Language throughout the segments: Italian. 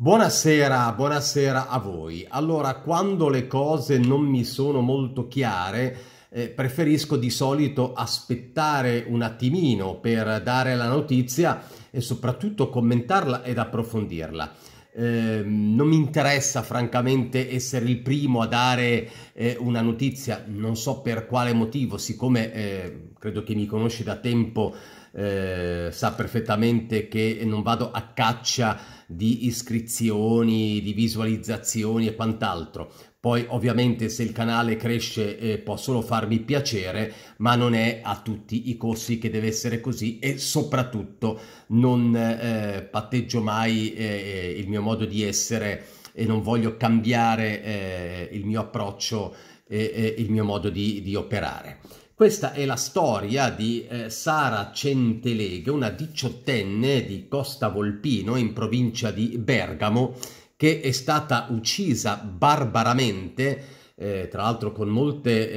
Buonasera, buonasera a voi. Allora, quando le cose non mi sono molto chiare, eh, preferisco di solito aspettare un attimino per dare la notizia e soprattutto commentarla ed approfondirla. Eh, non mi interessa francamente essere il primo a dare eh, una notizia, non so per quale motivo, siccome eh, credo che mi conosci da tempo, eh, sa perfettamente che non vado a caccia di iscrizioni, di visualizzazioni e quant'altro. Poi ovviamente se il canale cresce eh, può solo farmi piacere, ma non è a tutti i costi che deve essere così e soprattutto non eh, patteggio mai eh, il mio modo di essere e non voglio cambiare eh, il mio approccio e, e il mio modo di, di operare. Questa è la storia di eh, Sara Centeleghe, una diciottenne di Costa Volpino in provincia di Bergamo, che è stata uccisa barbaramente, eh, tra l'altro con molte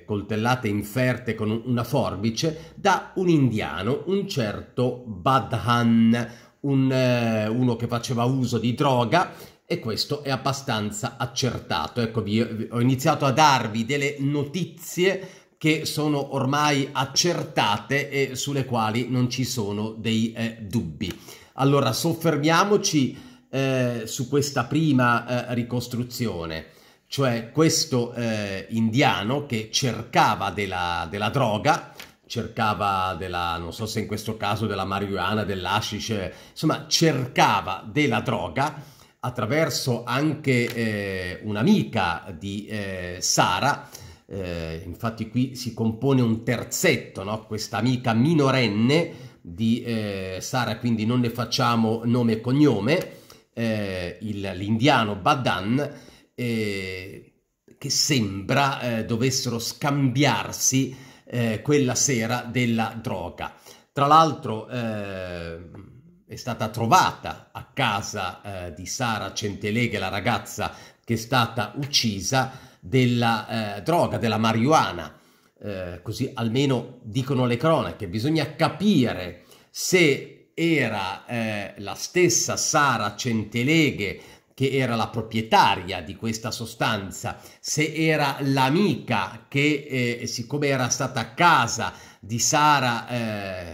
eh, coltellate inferte con una forbice, da un indiano, un certo Badhan, un, eh, uno che faceva uso di droga e questo è abbastanza accertato. Ecco, vi, ho iniziato a darvi delle notizie che sono ormai accertate e sulle quali non ci sono dei eh, dubbi. Allora soffermiamoci eh, su questa prima eh, ricostruzione, cioè questo eh, indiano che cercava della, della droga, cercava della, non so se in questo caso della marijuana, dell'ashish, insomma cercava della droga attraverso anche eh, un'amica di eh, Sara, eh, infatti qui si compone un terzetto, no? questa amica minorenne di eh, Sara, quindi non ne facciamo nome e cognome, eh, l'indiano Badan, eh, che sembra eh, dovessero scambiarsi eh, quella sera della droga. Tra l'altro è stata trovata a casa di Sara Centeleghe, la ragazza che è stata uccisa, della eh, droga, della marijuana, eh, così almeno dicono le cronache, bisogna capire se era eh, la stessa Sara Centeleghe che era la proprietaria di questa sostanza, se era l'amica che eh, siccome era stata a casa di Sara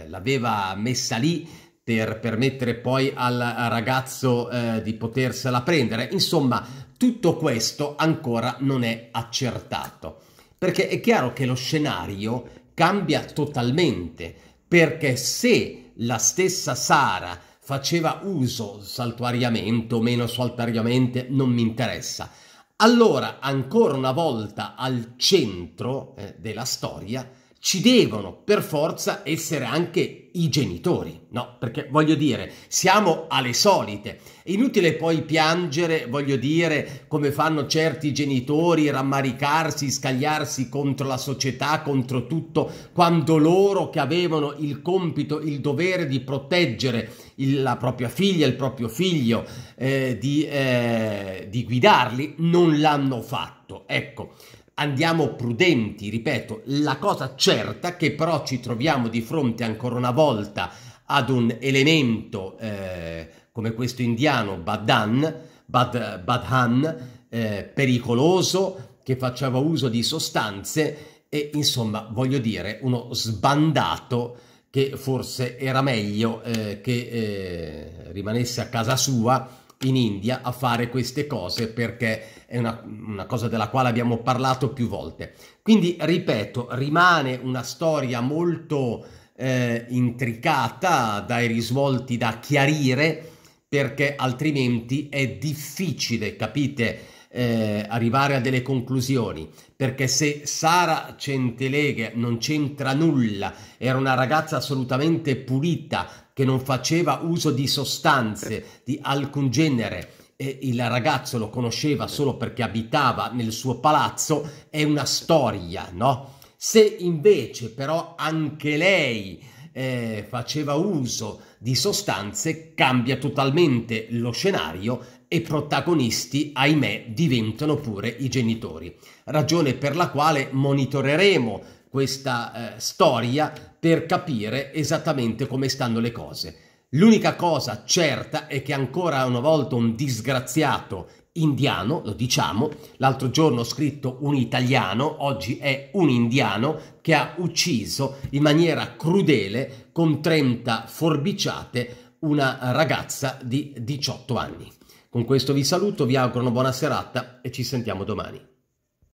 eh, l'aveva messa lì per permettere poi al ragazzo eh, di potersela prendere, insomma tutto questo ancora non è accertato, perché è chiaro che lo scenario cambia totalmente, perché se la stessa Sara faceva uso saltuariamente o meno saltuariamente, non mi interessa, allora ancora una volta al centro eh, della storia ci devono per forza essere anche i genitori, no? Perché voglio dire, siamo alle solite. È inutile poi piangere, voglio dire, come fanno certi genitori, rammaricarsi, scagliarsi contro la società, contro tutto, quando loro che avevano il compito, il dovere di proteggere il, la propria figlia, il proprio figlio, eh, di, eh, di guidarli, non l'hanno fatto. Ecco, andiamo prudenti, ripeto, la cosa certa che però ci troviamo di fronte ancora una volta ad un elemento eh, come questo indiano Badan, Bad, Badhan, eh, pericoloso, che faceva uso di sostanze e insomma, voglio dire, uno sbandato che forse era meglio eh, che eh, rimanesse a casa sua in India a fare queste cose perché è una, una, cosa della quale abbiamo parlato più volte. Quindi, ripeto, rimane una storia molto eh, intricata dai risvolti da chiarire perché altrimenti è difficile, capite? Eh, arrivare a delle conclusioni perché se Sara Centeleghe non c'entra nulla era una ragazza assolutamente pulita che non faceva uso di sostanze di alcun genere e il ragazzo lo conosceva solo perché abitava nel suo palazzo è una storia, no? Se invece però anche lei eh, faceva uso di sostanze cambia totalmente lo scenario e protagonisti, ahimè, diventano pure i genitori. Ragione per la quale monitoreremo questa eh, storia per capire esattamente come stanno le cose. L'unica cosa certa è che ancora una volta un disgraziato indiano, lo diciamo, l'altro giorno ho scritto un italiano, oggi è un indiano che ha ucciso in maniera crudele con 30 forbiciate una ragazza di 18 anni. Con questo vi saluto, vi auguro una buona serata e ci sentiamo domani.